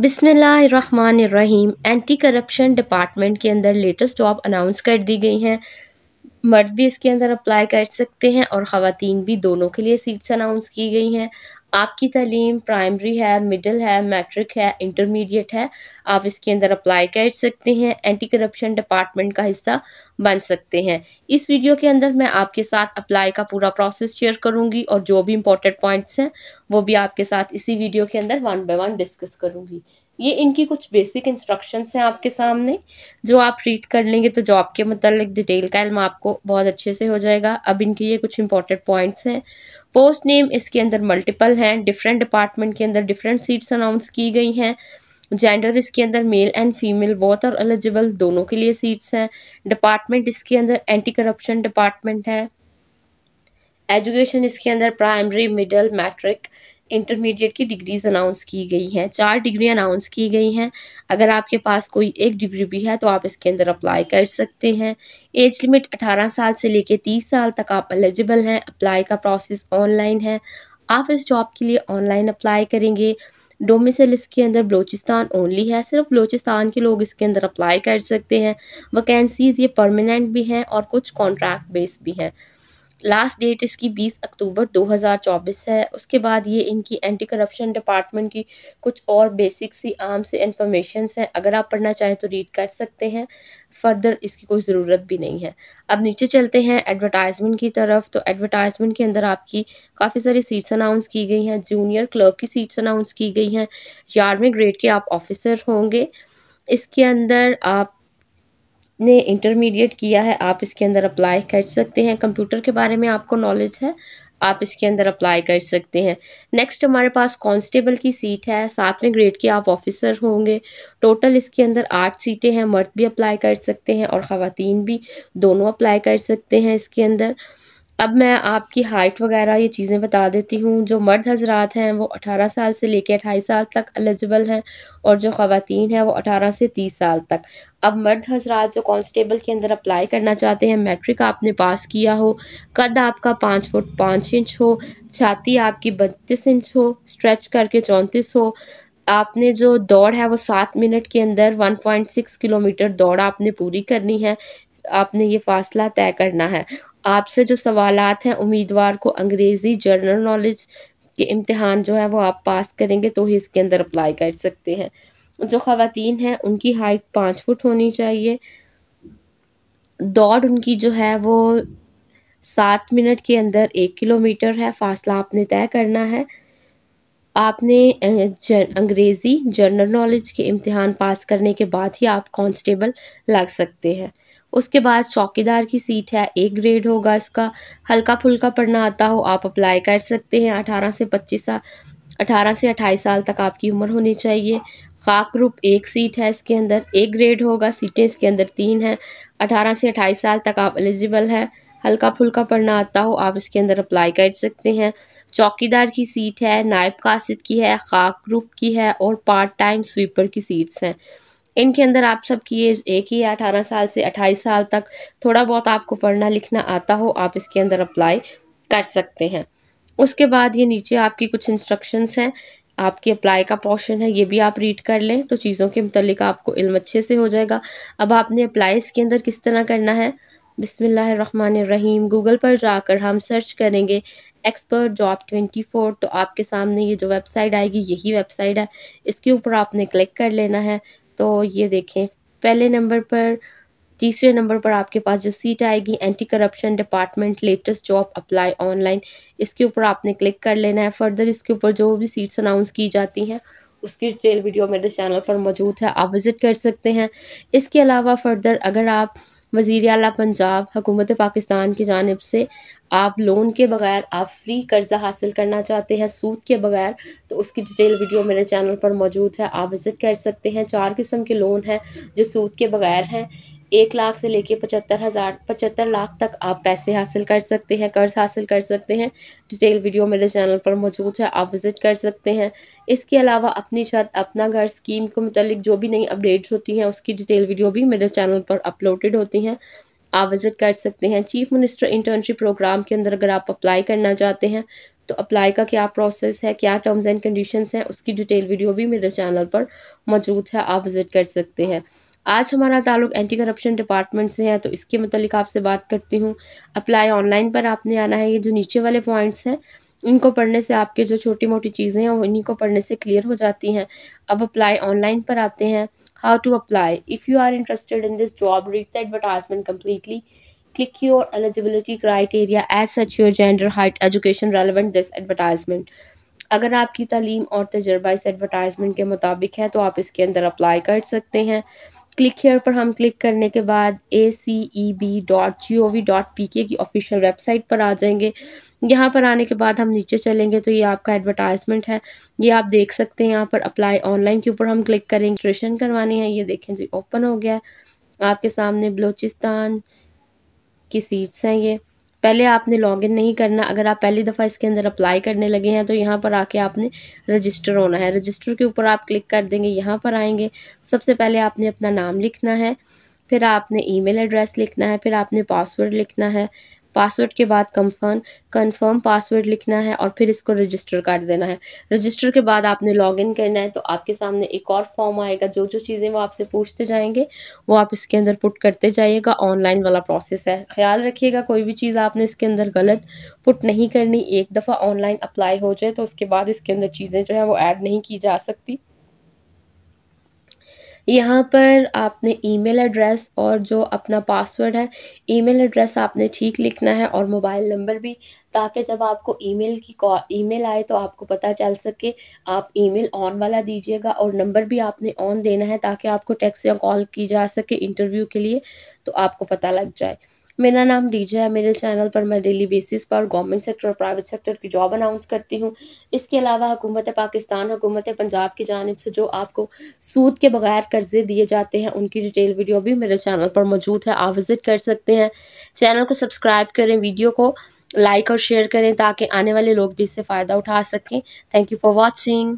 बिसमीम anti corruption department के अंदर लेटेस्ट जॉब अनाउंस कर दी गई हैं मर्द भी इसके अंदर अप्लाई कर सकते हैं और ख़वातीन भी दोनों के लिए सीट्स अनाउंस की गई हैं आपकी तलीम प्राइमरी है मिडिल है मैट्रिक है इंटरमीडिएट है आप इसके अंदर अप्लाई कर सकते हैं एंटी करप्शन डिपार्टमेंट का हिस्सा बन सकते हैं इस वीडियो के अंदर मैं आपके साथ अप्लाई का पूरा प्रोसेस शेयर करूंगी और जो भी इंपॉर्टेंट पॉइंट्स हैं वो भी आपके साथ इसी वीडियो के अंदर वन बाई वन डिस्कस करूंगी ये इनकी कुछ बेसिक इंस्ट्रक्शंस हैं आपके सामने जो आप रीड कर लेंगे तो जॉब के मतलब डिटेल का इलम आपको बहुत अच्छे से हो जाएगा अब इनके ये कुछ इंपॉर्टेंट पॉइंट्स हैं पोस्ट नेम इसके अंदर मल्टीपल हैं डिफरेंट डिपार्टमेंट के अंदर डिफरेंट सीट्स अनाउंस की गई हैं जेंडर इसके अंदर मेल एंड फीमेल बोथ और एलिजिबल दोनों के लिए सीट्स हैं डिपार्टमेंट इसके अंदर एंटी करप्शन डिपार्टमेंट है एजुकेशन इसके अंदर प्राइमरी मिडल मैट्रिक इंटरमीडिएट की डिग्रीज़ अनाउंस की गई हैं चार डिग्री अनाउंस की गई हैं अगर आपके पास कोई एक डिग्री भी है तो आप इसके अंदर अप्लाई कर सकते हैं एज लिमिट 18 साल से लेके 30 साल तक आप एलिजिबल हैं अप्लाई का प्रोसेस ऑनलाइन है आप इस जॉब के लिए ऑनलाइन अप्लाई करेंगे डोमिसल इसके अंदर बलोचिस्तान ओनली है सिर्फ बलोचिस्तान के लोग इसके अंदर अप्लाई कर सकते हैं वैकेंसीज़ ये परमानेंट भी हैं और कुछ कॉन्ट्रैक्ट बेस्ड भी हैं लास्ट डेट इसकी 20 अक्टूबर 2024 है उसके बाद ये इनकी एंटी करप्शन डिपार्टमेंट की कुछ और बेसिक सी आम से इंफॉर्मेशन हैं अगर आप पढ़ना चाहें तो रीड कर सकते हैं फर्दर इसकी कोई ज़रूरत भी नहीं है अब नीचे चलते हैं एडवर्टाइजमेंट की तरफ तो एडवर्टाइजमेंट के अंदर आपकी काफ़ी सारी सीट्स अनाउंस की गई हैं जूनियर क्लर्क की सीट्स अनाउंस की गई हैं ग्यारहवें ग्रेड के आप ऑफिसर होंगे इसके अंदर आप ने इंटरमीडिएट किया है आप इसके अंदर अप्लाई कर सकते हैं कंप्यूटर के बारे में आपको नॉलेज है आप इसके अंदर अप्लाई कर सकते हैं नेक्स्ट हमारे पास कांस्टेबल की सीट है सातवें ग्रेड के आप ऑफिसर होंगे टोटल इसके अंदर आठ सीटें हैं मर्द भी अप्लाई कर सकते हैं और ख़वान भी दोनों अप्लाई कर सकते हैं इसके अंदर अब मैं आपकी हाइट वगैरह ये चीज़ें बता देती हूँ जो मर्द हजरात हैं वो अठारह साल से लेकर अट्ठाईस साल तक एलिजिबल हैं और जो ख़वातीन हैं वो अठारह से तीस साल तक अब मर्द हजरात जो कांस्टेबल के अंदर अप्लाई करना चाहते हैं मैट्रिक आपने पास किया हो कद आपका पाँच फुट पाँच इंच हो छाती आपकी बत्तीस इंच हो स्ट्रेच करके चौंतीस हो आपने जो दौड़ है वो सात मिनट के अंदर सिक्स किलोमीटर दौड़ आपने पूरी करनी है आपने ये फासला तय करना है आपसे जो सवालात हैं उम्मीदवार को अंग्रेज़ी जनरल नॉलेज के इम्तहान जो है वो आप पास करेंगे तो ही इसके अंदर अप्लाई कर सकते हैं जो ख़वान हैं उनकी हाइट पाँच फुट होनी चाहिए दौड़ उनकी जो है वो सात मिनट के अंदर एक किलोमीटर है फासला आपने तय करना है आपने जर, अंग्रेज़ी जनरल नॉलेज के इम्तहान पास करने के बाद ही आप कांस्टेबल लग सकते हैं उसके बाद चौकीदार की सीट है एक ग्रेड होगा इसका हल्का फुल्का पढ़ना आता हो आप अप्लाई कर सकते हैं अठारह से पच्चीस साल अठारह से अट्ठाईस साल तक आपकी उम्र होनी चाहिए खाक रूप एक सीट है इसके अंदर एक ग्रेड होगा सीटें इसके अंदर तीन हैं अठारह से अट्ठाईस साल तक आप एलिजिबल हैं हल्का फुल्का पढ़ना आता हो आप इसके अंदर अप्लाई कर सकते हैं चौकीदार की सीट है नायब कासिद की है खाक ग्रुप की है और पार्ट टाइम स्वीपर की सीट्स हैं इनके अंदर आप सबकी एज एक ही है अठारह साल से अट्ठाईस साल तक थोड़ा बहुत आपको पढ़ना लिखना आता हो आप इसके अंदर अप्लाई कर सकते हैं उसके बाद ये नीचे आपकी कुछ इंस्ट्रक्शंस हैं आपकी अप्लाई का पोर्शन है ये भी आप रीड कर लें तो चीज़ों के मतलब आपको इल्म अच्छे से हो जाएगा अब आपने अप्लाई इसके अंदर किस तरह करना है बिसमीम गूगल पर जाकर हम सर्च करेंगे एक्सपर्ट जॉब ट्वेंटी फोर तो आपके सामने ये जो वेबसाइट आएगी यही वेबसाइट है इसके ऊपर आपने क्लिक कर लेना है तो ये देखें पहले नंबर पर तीसरे नंबर पर आपके पास जो सीट आएगी anti corruption department latest job apply online इसके ऊपर आपने क्लिक कर लेना है फर्दर इसके ऊपर जो भी सीट्स अनाउंस की जाती हैं उसकी डिटेल वीडियो मेरे चैनल पर मौजूद है आप विज़िट कर सकते हैं इसके अलावा फर्दर अगर आप वजीर अला पंजाब हकूमत पाकिस्तान की जानब से आप लोन के बगैर आप फ्री कर्ज़ा हासिल करना चाहते हैं सूद के बगैर तो उसकी डिटेल वीडियो मेरे चैनल पर मौजूद है आप विज़िट कर सकते हैं चार किस्म के लोन हैं जो सूद के बगैर हैं एक लाख से लेके पचहत्तर हज़ार पचहत्तर लाख तक आप पैसे हासिल कर सकते हैं कर्ज हासिल कर सकते हैं डिटेल वीडियो मेरे चैनल पर मौजूद है आप विज़िट कर सकते हैं इसके अलावा अपनी छत अपना घर स्कीम के मतलब जो भी नई अपडेट्स होती हैं उसकी डिटेल वीडियो भी मेरे चैनल पर अपलोडेड होती हैं आप विज़िट कर सकते हैं चीफ मिनिस्टर इंटर्नशिप प्रोग्राम के अंदर अगर आप अप्लाई करना चाहते हैं तो अप्लाई का क्या प्रोसेस है क्या टर्म्स एंड कंडीशंस हैं उसकी डिटेल वीडियो भी मेरे चैनल पर मौजूद है आप विज़िट कर सकते हैं आज हमारा ताल्लुक एंटी करप्शन डिपार्टमेंट से है तो इसके मतलब आपसे बात करती हूँ अप्लाई ऑनलाइन पर आपने आना है ये जो नीचे वाले पॉइंट्स हैं इनको पढ़ने से आपके जो छोटी मोटी चीज़ें हैं वो इन्हीं को पढ़ने से क्लियर हो जाती हैं अब अप्लाई ऑनलाइन पर आते हैं how to apply if you are interested in this job read the advertisement completely click your eligibility criteria as such your gender height education relevant this advertisement अगर आपकी तालीम और तजर्बा इस एडवर्टाइजमेंट के मुताबिक है तो आप इसके अंदर अप्लाई कर सकते हैं क्लिक हेयर पर हम क्लिक करने के बाद A C E B dot G O V dot P K की ऑफिशियल वेबसाइट पर आ जाएंगे यहाँ पर आने के बाद हम नीचे चलेंगे तो ये आपका एडवर्टाइजमेंट है ये आप देख सकते हैं यहाँ पर अप्लाई ऑनलाइन के ऊपर हम क्लिक करेंगे रजिस्ट्रेशन करवानी है ये देखें जी ओपन हो गया है आपके सामने बलूचिस्तान की सीट्स हैं ये पहले आपने लॉगिन नहीं करना अगर आप पहली दफ़ा इसके अंदर अप्लाई करने लगे हैं तो यहाँ पर आके आपने रजिस्टर होना है रजिस्टर के ऊपर आप क्लिक कर देंगे यहाँ पर आएंगे सबसे पहले आपने अपना नाम लिखना है फिर आपने ईमेल एड्रेस लिखना है फिर आपने पासवर्ड लिखना है पासवर्ड के बाद कंफर्म कंफर्म पासवर्ड लिखना है और फिर इसको रजिस्टर कर देना है रजिस्टर के बाद आपने लॉगिन करना है तो आपके सामने एक और फॉर्म आएगा जो जो चीज़ें वो आपसे पूछते जाएंगे वो आप इसके अंदर पुट करते जाइएगा ऑनलाइन वाला प्रोसेस है ख्याल रखिएगा कोई भी चीज़ आपने इसके अंदर गलत पुट नहीं करनी एक दफ़ा ऑनलाइन अप्लाई हो जाए तो उसके बाद इसके अंदर चीज़ें जो है वो ऐड नहीं की जा सकती यहाँ पर आपने ईमेल एड्रेस और जो अपना पासवर्ड है ईमेल एड्रेस आपने ठीक लिखना है और मोबाइल नंबर भी ताकि जब आपको ईमेल की ईमेल आए तो आपको पता चल सके आप ईमेल ऑन वाला दीजिएगा और नंबर भी आपने ऑन देना है ताकि आपको टैक्स या कॉल की जा सके इंटरव्यू के लिए तो आपको पता लग जाए मेरा नाम डीजे है मेरे चैनल पर मैं डेली बेसिस पर गवर्नमेंट सेक्टर और प्राइवेट सेक्टर की जॉब अनाउंस करती हूँ इसके अलावा हुकूमत पाकिस्तान हुकूमत पंजाब की जानब से जो आपको सूद के बगैर कर्जे दिए जाते हैं उनकी डिटेल वीडियो भी मेरे चैनल पर मौजूद है आप विज़िट कर सकते हैं चैनल को सब्सक्राइब करें वीडियो को लाइक और शेयर करें ताकि आने वाले लोग भी इससे फ़ायदा उठा सकें थैंक यू फॉर वॉचिंग